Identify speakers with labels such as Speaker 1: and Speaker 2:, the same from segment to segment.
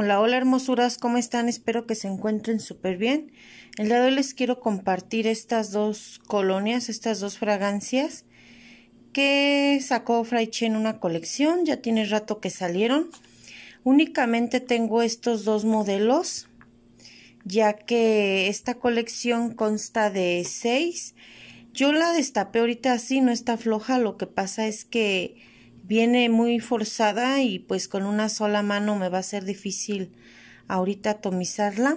Speaker 1: Hola, hola hermosuras, ¿cómo están? Espero que se encuentren súper bien. El día de hoy les quiero compartir estas dos colonias, estas dos fragancias que sacó Fraiche en una colección, ya tiene rato que salieron. Únicamente tengo estos dos modelos, ya que esta colección consta de seis. Yo la destapé ahorita así, no está floja, lo que pasa es que viene muy forzada y pues con una sola mano me va a ser difícil ahorita atomizarla.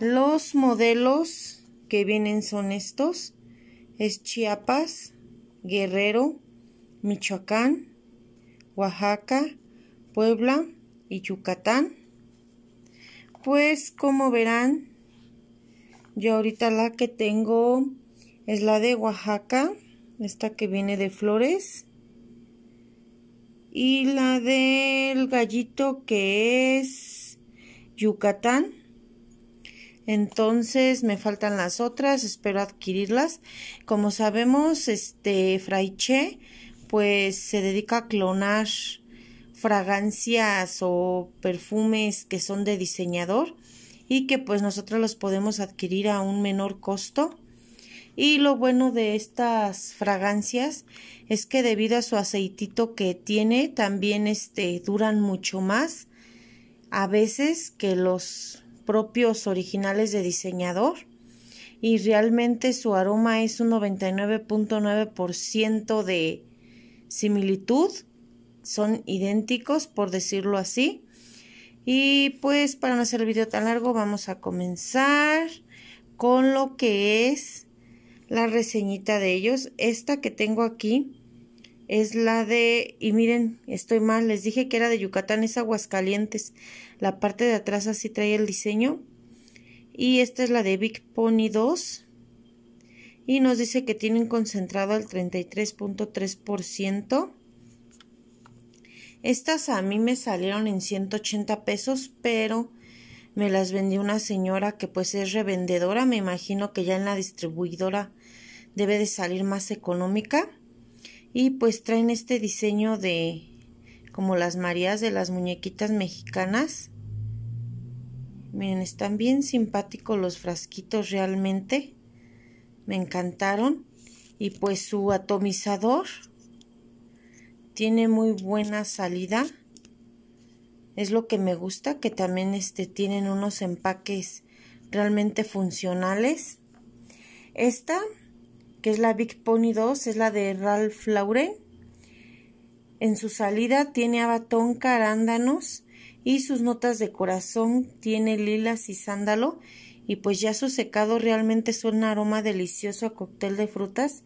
Speaker 1: Los modelos que vienen son estos. Es Chiapas, Guerrero, Michoacán, Oaxaca, Puebla y Yucatán. Pues como verán, yo ahorita la que tengo es la de Oaxaca, esta que viene de Flores y la del gallito que es Yucatán. Entonces me faltan las otras, espero adquirirlas. Como sabemos, este Fraiche pues se dedica a clonar fragancias o perfumes que son de diseñador y que pues nosotros los podemos adquirir a un menor costo y lo bueno de estas fragancias es que debido a su aceitito que tiene, también este, duran mucho más a veces que los propios originales de diseñador y realmente su aroma es un 99.9% de similitud, son idénticos por decirlo así. Y pues para no hacer el video tan largo vamos a comenzar con lo que es la reseñita de ellos. Esta que tengo aquí es la de, y miren, estoy mal, les dije que era de Yucatán, es Aguascalientes. La parte de atrás así trae el diseño. Y esta es la de Big Pony 2. Y nos dice que tienen concentrado al 33.3%. Estas a mí me salieron en 180 pesos, pero me las vendió una señora que pues es revendedora, me imagino que ya en la distribuidora debe de salir más económica. Y pues traen este diseño de como las Marías de las muñequitas mexicanas. Miren, están bien simpáticos los frasquitos realmente. Me encantaron. Y pues su atomizador tiene muy buena salida es lo que me gusta, que también este, tienen unos empaques realmente funcionales. Esta, que es la Big Pony 2, es la de Ralph Lauren. En su salida tiene abatón carándanos y sus notas de corazón tiene lilas y sándalo. Y pues ya su secado realmente es un aroma delicioso a cóctel de frutas.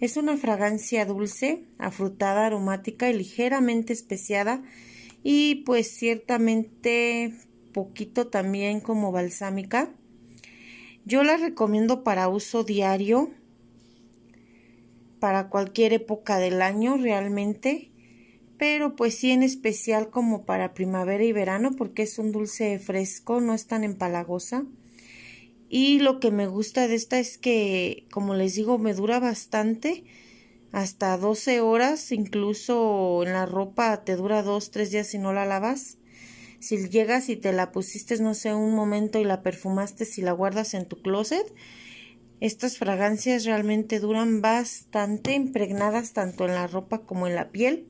Speaker 1: Es una fragancia dulce, afrutada, aromática y ligeramente especiada y pues ciertamente poquito también como balsámica. Yo la recomiendo para uso diario, para cualquier época del año realmente, pero pues sí en especial como para primavera y verano porque es un dulce fresco, no es tan empalagosa. Y lo que me gusta de esta es que, como les digo, me dura bastante hasta 12 horas, incluso en la ropa te dura 2, 3 días si no la lavas. Si llegas y te la pusiste, no sé, un momento y la perfumaste, si la guardas en tu closet, estas fragancias realmente duran bastante impregnadas tanto en la ropa como en la piel.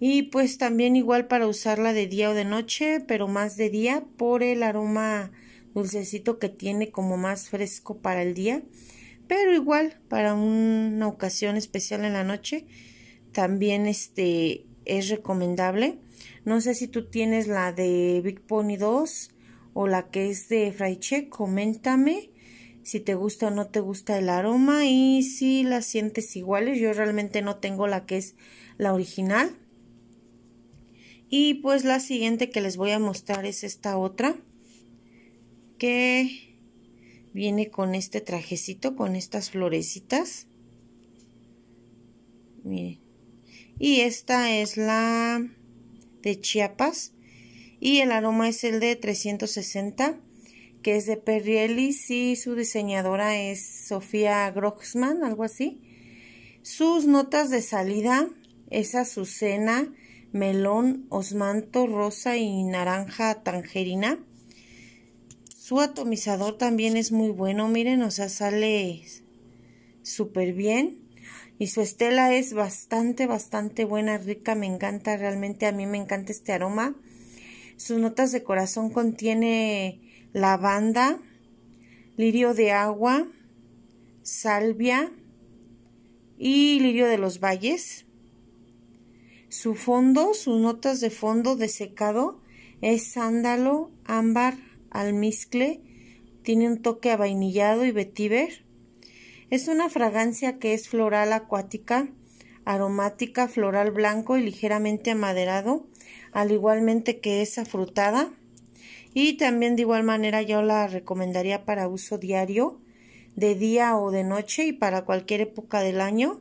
Speaker 1: Y pues también igual para usarla de día o de noche, pero más de día por el aroma dulcecito que tiene como más fresco para el día. Pero igual, para una ocasión especial en la noche, también este, es recomendable. No sé si tú tienes la de Big Pony 2 o la que es de Fraiche, coméntame si te gusta o no te gusta el aroma y si las sientes iguales. Yo realmente no tengo la que es la original. Y pues la siguiente que les voy a mostrar es esta otra que Viene con este trajecito, con estas florecitas. Miren. Y esta es la de Chiapas. Y el aroma es el de 360, que es de Perrielis y su diseñadora es Sofía Groxman, algo así. Sus notas de salida es azucena, melón, osmanto, rosa y naranja tangerina. Su atomizador también es muy bueno, miren, o sea, sale súper bien. Y su estela es bastante, bastante buena, rica, me encanta, realmente a mí me encanta este aroma. Sus notas de corazón contiene lavanda, lirio de agua, salvia y lirio de los valles. Su fondo, sus notas de fondo de secado es sándalo, ámbar, almizcle, tiene un toque avainillado y vetiver. Es una fragancia que es floral acuática, aromática, floral blanco y ligeramente amaderado, al igualmente que es afrutada. Y también de igual manera yo la recomendaría para uso diario, de día o de noche y para cualquier época del año.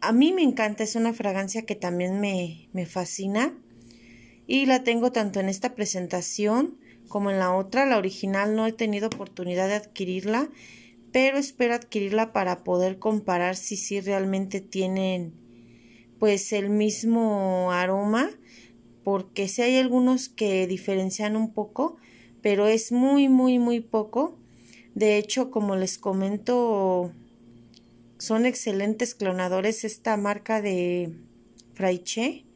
Speaker 1: A mí me encanta, es una fragancia que también me, me fascina y la tengo tanto en esta presentación como en la otra. La original no he tenido oportunidad de adquirirla, pero espero adquirirla para poder comparar si sí realmente tienen pues el mismo aroma, porque si sí hay algunos que diferencian un poco, pero es muy, muy, muy poco. De hecho, como les comento, son excelentes clonadores esta marca de Fraiche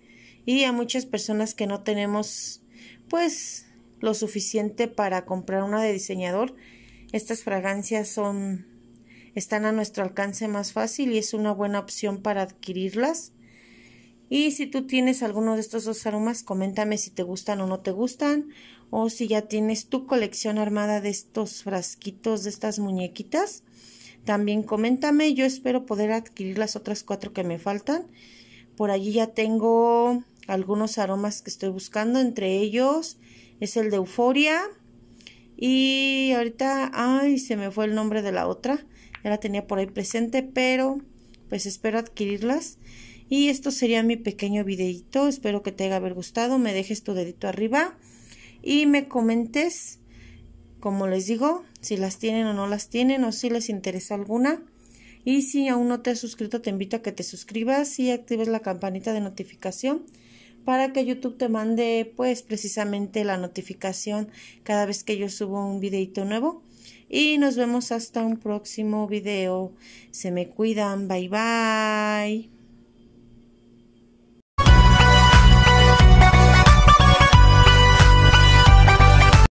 Speaker 1: y a muchas personas que no tenemos pues lo suficiente para comprar una de diseñador. Estas fragancias son están a nuestro alcance más fácil y es una buena opción para adquirirlas. Y si tú tienes alguno de estos dos aromas, coméntame si te gustan o no te gustan, o si ya tienes tu colección armada de estos frasquitos, de estas muñequitas. También coméntame, yo espero poder adquirir las otras cuatro que me faltan. Por allí ya tengo algunos aromas que estoy buscando, entre ellos es el de Euforia. Y ahorita, ay, se me fue el nombre de la otra. Ya la tenía por ahí presente, pero pues espero adquirirlas. Y esto sería mi pequeño videito. Espero que te haya gustado. Me dejes tu dedito arriba y me comentes, como les digo, si las tienen o no las tienen o si les interesa alguna. Y si aún no te has suscrito, te invito a que te suscribas y actives la campanita de notificación para que YouTube te mande pues precisamente la notificación cada vez que yo subo un videito nuevo. Y nos vemos hasta un próximo video. Se me cuidan. Bye bye.